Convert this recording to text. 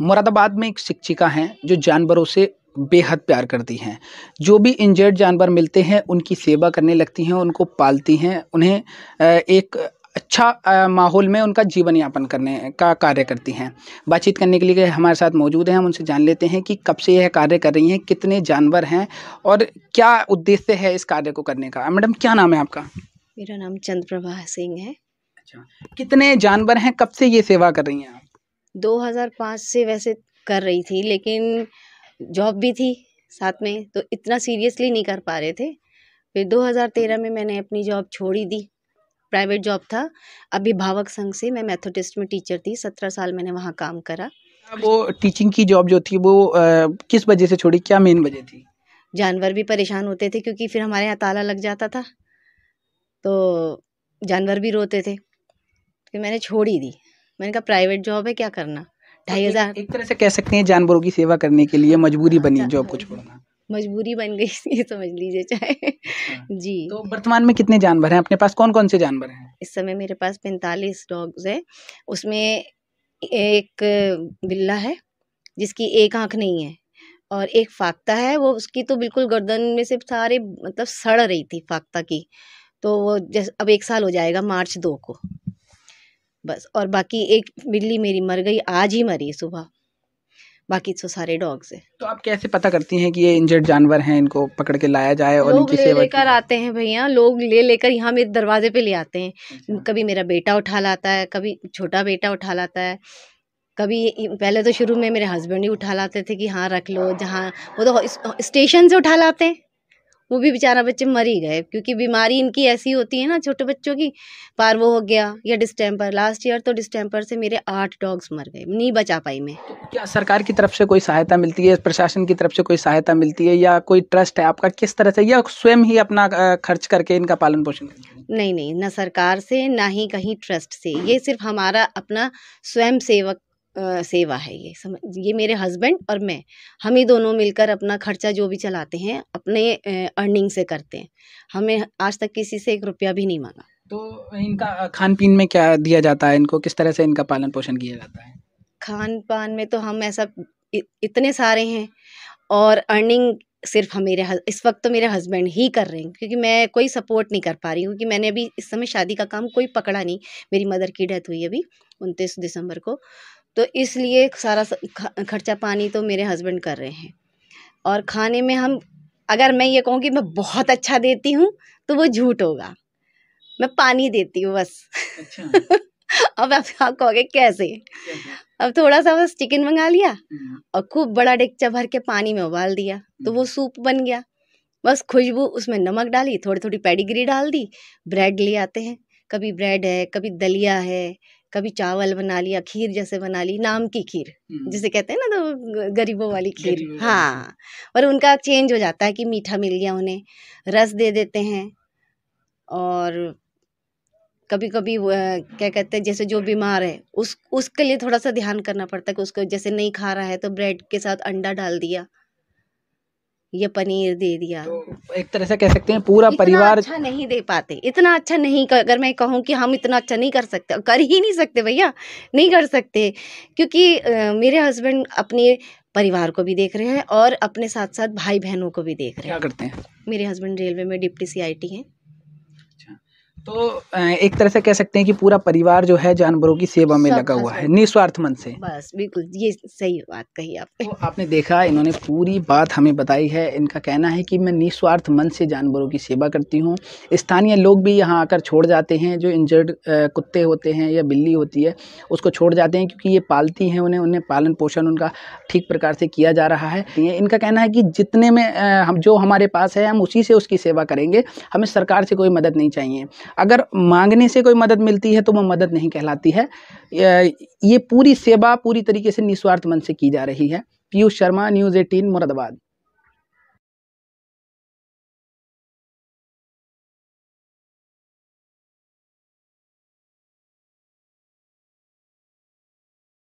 मुरादाबाद में एक शिक्षिका हैं जो जानवरों से बेहद प्यार करती हैं जो भी इंजर्ड जानवर मिलते हैं उनकी सेवा करने लगती हैं उनको पालती हैं उन्हें एक अच्छा माहौल में उनका जीवन यापन करने का कार्य करती हैं बातचीत करने के लिए हमारे साथ मौजूद हैं हम उनसे जान लेते हैं कि कब से यह कार्य कर रही हैं कितने जानवर हैं और क्या उद्देश्य है इस कार्य को करने का मैडम क्या नाम है आपका मेरा नाम चंद्रप्रभा सिंह है अच्छा कितने जानवर हैं कब से ये सेवा कर रही हैं दो हज़ार पाँच से वैसे कर रही थी लेकिन जॉब भी थी साथ में तो इतना सीरियसली नहीं कर पा रहे थे फिर दो हज़ार तेरह में मैंने अपनी जॉब छोड़ी दी प्राइवेट जॉब था अभिभावक संघ से मैं मैथोटिस्ट में टीचर थी सत्रह साल मैंने वहाँ काम करा वो टीचिंग की जॉब जो थी वो आ, किस वजह से छोड़ी क्या मेन वजह थी जानवर भी परेशान होते थे क्योंकि फिर हमारे यहाँ ताला लग जाता था तो जानवर भी रोते थे फिर मैंने छोड़ ही दी मैंने कहा प्राइवेट जॉब है क्या करना ढाई हज़ार एक तरह से कह सकते हैं जानवरों की सेवा करने के लिए मजबूरी बनी जॉब को छोड़ना मजबूरी बन गई ये समझ लीजिए चाहे हाँ। जी तो वर्तमान में कितने जानवर हैं अपने पास कौन कौन से जानवर हैं इस समय मेरे पास पैंतालीस डॉग्स है उसमें एक बिल्ला है जिसकी एक आंख नहीं है और एक फाकता है वो उसकी तो बिल्कुल गर्दन में से सारे मतलब सड़ रही थी फाकता की तो वो जैसे अब एक साल हो जाएगा मार्च दो को बस और बाकी एक बिल्ली मेरी मर गई आज ही मरी सुबह बाकी तो सारे डॉग्स हैं तो आप कैसे पता करती हैं कि ये इंजर्ड जानवर हैं इनको पकड़ के लाया जाए और लोग ले लेकर आते हैं भैया लोग ले लेकर यहाँ मेरे दरवाजे पे ले आते हैं अच्छा। कभी मेरा बेटा उठा लाता है कभी छोटा बेटा उठा लाता है कभी पहले तो शुरू में मेरे हस्बैंड ही उठा लाते थे कि हाँ रख लो जहाँ वो तो स्टेशन से उठा लाते हैं वो भी बेचारा बच्चे मर ही गए क्योंकि बीमारी इनकी ऐसी होती है ना छोटे बच्चों की वो हो गया या डिस्टेम्पर लास्ट ईयर तो डिस्टेम्पर से मेरे आठ डॉग्स मर गए नहीं बचा पाई मैं क्या सरकार की तरफ से कोई सहायता मिलती है प्रशासन की तरफ से कोई सहायता मिलती है या कोई ट्रस्ट है आपका किस तरह से या स्वयं ही अपना खर्च करके इनका पालन पोषण नहीं नहीं ना सरकार से ना ही कहीं ट्रस्ट से ये सिर्फ हमारा अपना स्वयं सेवक सेवा है ये समझ ये मेरे हस्बैंड और मैं हम ही दोनों मिलकर अपना खर्चा जो भी चलाते हैं अपने अर्निंग से करते हैं हमें आज तक किसी से एक रुपया भी नहीं मांगा तो इनका खान पीन में क्या दिया जाता है इनको किस तरह से इनका पालन पोषण किया जाता है खान पान में तो हम ऐसा इतने सारे हैं और अर्निंग सिर्फ हम मेरे इस वक्त तो मेरे हस्बैंड ही कर रहे हैं क्योंकि मैं कोई सपोर्ट नहीं कर पा रही क्योंकि मैंने अभी इस समय शादी का काम कोई पकड़ा नहीं मेरी मदर की डेथ हुई अभी उनतीस दिसंबर को तो इसलिए सारा खर्चा पानी तो मेरे हस्बैंड कर रहे हैं और खाने में हम अगर मैं ये कहूँ कि मैं बहुत अच्छा देती हूँ तो वो झूठ होगा मैं पानी देती हूँ बस अच्छा। अब आप आप कहोगे कैसे अब थोड़ा सा बस चिकन मंगा लिया हम्म। और खूब बड़ा डेक्चा भर के पानी में उबाल दिया तो वो हम्म। सूप बन गया बस खुशबू उसमें नमक डाली थोड़ी थोड़ी पेडिग्री डाल दी ब्रेड ले आते हैं कभी ब्रेड है कभी दलिया है कभी चावल बना लिया खीर जैसे बना ली नाम की खीर हम्म। जिसे कहते हैं ना तो गरीबों वाली खीर हाँ और उनका चेंज हो जाता है कि मीठा मिल गया उन्हें रस दे देते हैं और कभी कभी क्या कहते हैं जैसे जो बीमार है उस उसके लिए थोड़ा सा ध्यान करना पड़ता है कि उसको जैसे नहीं खा रहा है तो ब्रेड के साथ अंडा डाल दिया ये पनीर दे दिया तो एक तरह से कह सकते हैं पूरा परिवार अच्छा नहीं दे पाते इतना अच्छा नहीं कर, अगर मैं कहूँ कि हम इतना अच्छा नहीं कर सकते कर ही नहीं सकते भैया नहीं कर सकते क्योंकि आ, मेरे हस्बैंड अपने परिवार को भी देख रहे हैं और अपने साथ साथ भाई बहनों को भी देख रहे हैं क्या करते हैं मेरे हस्बैंड रेलवे में डिप्टी सी आई टी हैं तो एक तरह से कह सकते हैं कि पूरा परिवार जो है जानवरों की सेवा में लगा हुआ है निस्वार्थ मन से बस बिल्कुल ये सही बात कही आपने तो आपने देखा इन्होंने पूरी बात हमें बताई है इनका कहना है कि मैं निस्वार्थ मन से जानवरों की सेवा करती हूँ स्थानीय लोग भी यहाँ आकर छोड़ जाते हैं जो इंजर्ड कुत्ते होते हैं या बिल्ली होती है उसको छोड़ जाते हैं क्योंकि ये पालती हैं उन्हें उन्हें पालन पोषण उनका ठीक प्रकार से किया जा रहा है इनका कहना है कि जितने में हम जो हमारे पास है हम उसी से उसकी सेवा करेंगे हमें सरकार से कोई मदद नहीं चाहिए अगर मांगने से कोई मदद मिलती है तो वो मदद नहीं कहलाती है ये पूरी सेवा पूरी तरीके से निस्वार्थ मन से की जा रही है पीयूष शर्मा न्यूज़ एटीन मुरादाबाद